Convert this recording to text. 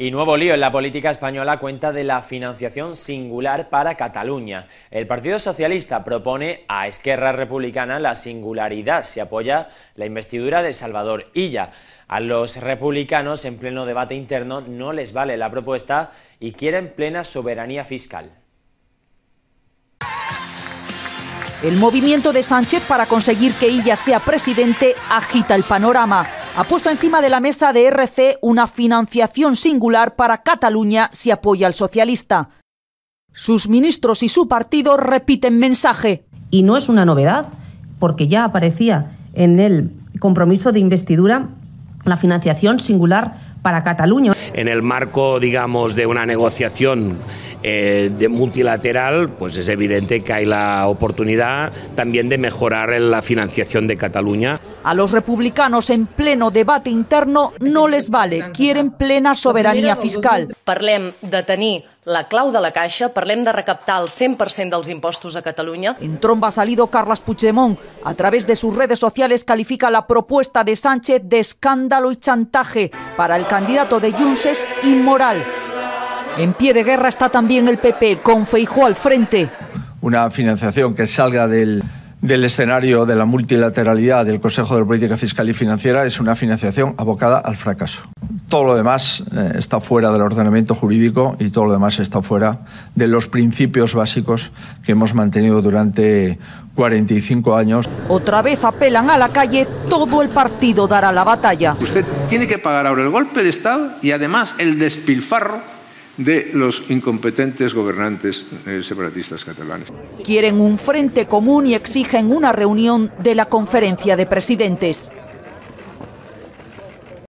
Y nuevo lío en la política española cuenta de la financiación singular para Cataluña. El Partido Socialista propone a Esquerra Republicana la singularidad. Se apoya la investidura de Salvador Illa. A los republicanos en pleno debate interno no les vale la propuesta y quieren plena soberanía fiscal. El movimiento de Sánchez para conseguir que Illa sea presidente agita el panorama ha puesto encima de la mesa de RC una financiación singular para Cataluña si apoya al socialista. Sus ministros y su partido repiten mensaje. Y no es una novedad, porque ya aparecía en el compromiso de investidura la financiación singular para Cataluña. En el marco, digamos, de una negociación eh, de multilateral, pues es evidente que hay la oportunidad también de mejorar en la financiación de Cataluña. A los republicanos en pleno debate interno no les vale, quieren plena soberanía fiscal. Parlem de tenir la clau de la caixa, parlem de recaptar el 100% dels impostos a Catalunya. En tromba ha salido Carles Puigdemont. A través de sus redes sociales califica la propuesta de Sánchez de escándalo y chantaje. Para el candidato de Junts es inmoral. En pie de guerra está también el PP, con Feijó al frente. Una financiación que salga del, escenario de la multilateralidad del Consejo de Política Fiscal y Financiera es una financiación abocada al fracaso. Todo lo demás eh, está fuera del ordenamiento jurídico y todo lo demás está fuera de los principios básicos que hemos mantenido durante 45 años. Otra vez apelan a la calle, todo el partido dará la batalla. Usted tiene que pagar ahora el golpe de Estado y además el despilfarro de los incompetentes gobernantes eh, separatistas catalanes. Quieren un frente común y exigen una reunión de la conferencia de presidentes.